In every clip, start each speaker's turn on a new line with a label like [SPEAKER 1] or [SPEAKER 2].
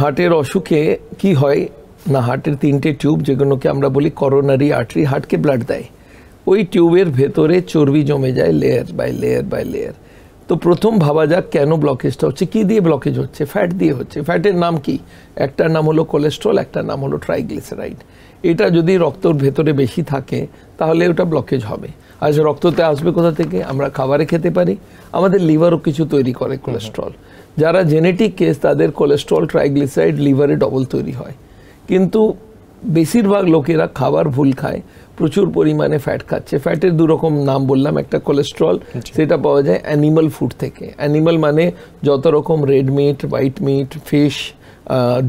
[SPEAKER 1] হার্টের অসুখে কি হয় না হার্টের তিনটে টিউব যেগুলোকে আমরা বলি করোনারি আর্টারি হার্টকে ব্লাড দেয় ওই টিউবের ভেতরে চর্বি জমে যায় layer by layer by layer তো প্রথম ভাবা যাক কেন ব্লকেজটা হচ্ছে কী দিয়ে ব্লকেজ হচ্ছে ফ্যাট দিয়ে হচ্ছে ফ্যাটের নাম কি একটার নাম হলো কোলেস্ট্রল একটার নাম হলো ট্রাইগ্লিসারাইড এটা যদি রক্তর ভেতরে বেশি থাকে তাহলে ওটা ব্লকেজ হবে আজ রক্ততে আসবে কোথা থেকে আমরা খাবারে খেতে পারি আমাদের লিভারও কিছু তৈরি করে কোলেস্ট্রল যারা জেনেটিক কেস তাদের কোলেস্ট্রল ট্রাইগ্লিসাইড লিভারে ডবল তৈরি হয় কিন্তু বেশিরভাগ লোকেরা খাবার ভুল খায় প্রচুর পরিমাণে ফ্যাট খাচ্ছে ফ্যাটের দুরকম নাম বললাম একটা কোলেস্ট্রল সেটা পাওয়া যায় অ্যানিমাল ফুড থেকে অ্যানিমাল মানে যত রকম red meat white meat fish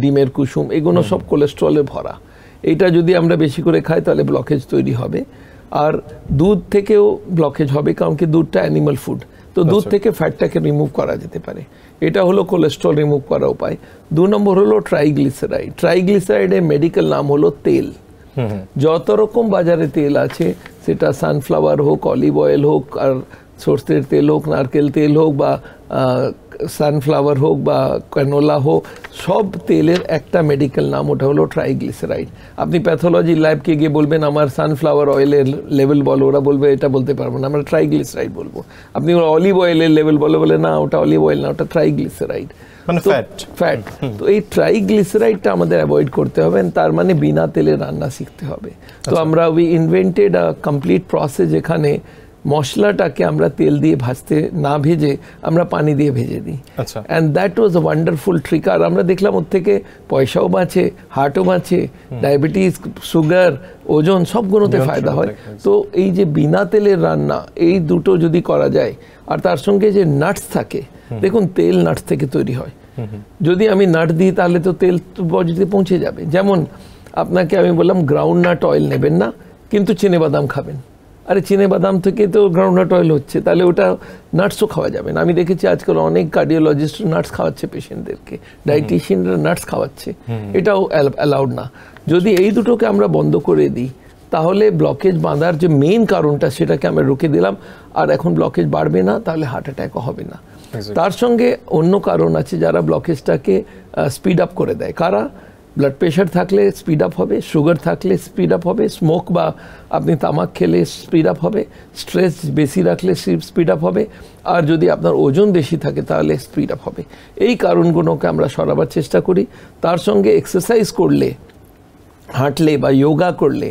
[SPEAKER 1] ডিমের কুসুম এগুলো সব কোলেস্ট্রলে ভরা এটা যদি আমরা বেশি করে খাই তাহলে ব্লকেজ তৈরি হবে আর দুধ থেকেও ব্লকেজ হবে কারণ কি দুধটা অ্যানিমাল ফুড তো দুধ থেকে ফ্যাটটাকে রিমুভ করা যেতে পারে এটা হলো কোলেস্ট্রল রিমুভ করার উপায় দু নম্বর হলো ট্রাইগ্লিসারাইড ট্রাইগ্লিসারাইডের মেডিকেল নাম হলো তেল যত রকম বাজারে তেল আছে সেটা সানফ্লাওয়ার হোক অলিভ অয়েল হোক আর সর্ষের তেল হোক নারকেল তেল হোক বা সানফ্লাওয়ার হোক বা ক্যানোলা হোক সব তেলের একটা মেডিকেল নাম ওটা হলো ট্রাইগ্লিসারাইড আপনি প্যাথোলজি ল্যাবকে গিয়ে বলবেন আমার সানফ্লাওয়ার অয়েলের লেভেল বলো ওরা বলবে এটা বলতে পারবো না আমরা ট্রাইগ্লিসারাইড বলবো আপনি অলিভ অয়েলের লেভেল বলো বলে না ওটা অলিভ অয়েল না ওটা ট্রাইগ্লিসারাইড মানে ফ্যাট তো এই ট্রাইগ্লিসারাইডটা আমাদের অ্যাভয়েড করতে হবে তার মানে বিনা তেলে রান্না শিখতে হবে তো আচ্ছা। আমরা we invented a complete process যেখানে মশলাটাকে আমরা তেল দিয়ে ভাজতে না ভেজে আমরা পানি দিয়ে ভেজে দিই and that was wonderful trick আর আমরা দেখলাম ওর থেকে পয়সাও বাঁচে হার্টও বাঁচে ডায়াবেটিস সুগার ওজন সবগুলোতে ফায়দা হয় তো এই যে বিনা তেলের রান্না এই দুটো যদি করা যায় আর তার সঙ্গে যে নাটস থাকে দেখুন তেল নাটস থেকে তৈরি হয় যদি আমি নাট দিই তাহলে তো তেল বডিতে পৌঁছে যাবে যেমন আপনাকে আমি বললাম গ্রাউন্ড নাট অয়েল নেবেন না কিন্তু চিনে বাদাম খাবেন আরে চিনে বাদাম থেকে তো গ্রাউন্ডনাট অয়েল হচ্ছে তাহলে ওটা নাটসও খাওয়া যাবে না আমি দেখেছি আজকাল অনেক কার্ডিওলজিস্ট নাটস খাওয়াচ্ছে পেশেন্টদেরকে ডায়েটিশিয়ানরা নাটস খাওয়াচ্ছে এটাও অ্যালাউড না যদি এই দুটোকে আমরা বন্ধ করে দিই তাহলে ব্লকেজ বাঁধার যে মেন কারণটা সেটাকে আমরা রুখে দিলাম আর এখন ব্লকেজ বাড়বে না তাহলে হার্ট অ্যাট্যাকও হবে না তার সঙ্গে অন্য কারণ আছে যারা ব্লকেজটাকে স্পিড আপ করে দেয় কারা ব্লাড প্রেশার থাকলে স্পিড আপ হবে সুগার থাকলে স্পিড আপ হবে স্মোক বা আপনি তামাক খেলে স্পিড আপ হবে স্ট্রেস বেশি রাখলে স্পিড আপ হবে আর যদি আপনার ওজন বেশি থাকে তাহলে স্পিড আপ হবে এই কারণগুলোকে আমরা সরাবার চেষ্টা করি তার সঙ্গে এক্সারসাইজ করলে হাঁটলে বা যোগা করলে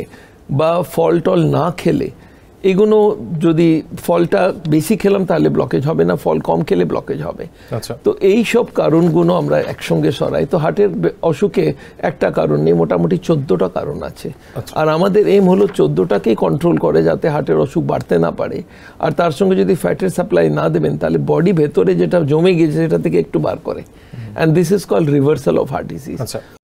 [SPEAKER 1] বা ফল টল না খেলে এগুলো যদি ফলটা বেশি খেলাম তাহলে ব্লকেজ হবে না ফল কম খেলে ব্লকেজ হবে আচ্ছা। তো এই সব কারণগুলো আমরা একসঙ্গে সরাই তো হার্টের অসুখে একটা কারণ নেই মোটামুটি চোদ্দটা কারণ আছে আচ্ছা। আর আমাদের এম হলো চোদ্দটাকেই কন্ট্রোল করে যাতে হার্টের অসুখ বাড়তে না পারে আর তার সঙ্গে যদি ফ্যাটের সাপ্লাই না দেবেন তাহলে বডি ভেতরে যেটা জমে গিয়েছে সেটা থেকে একটু বার করে and this is call reversal of heart ডিসিজ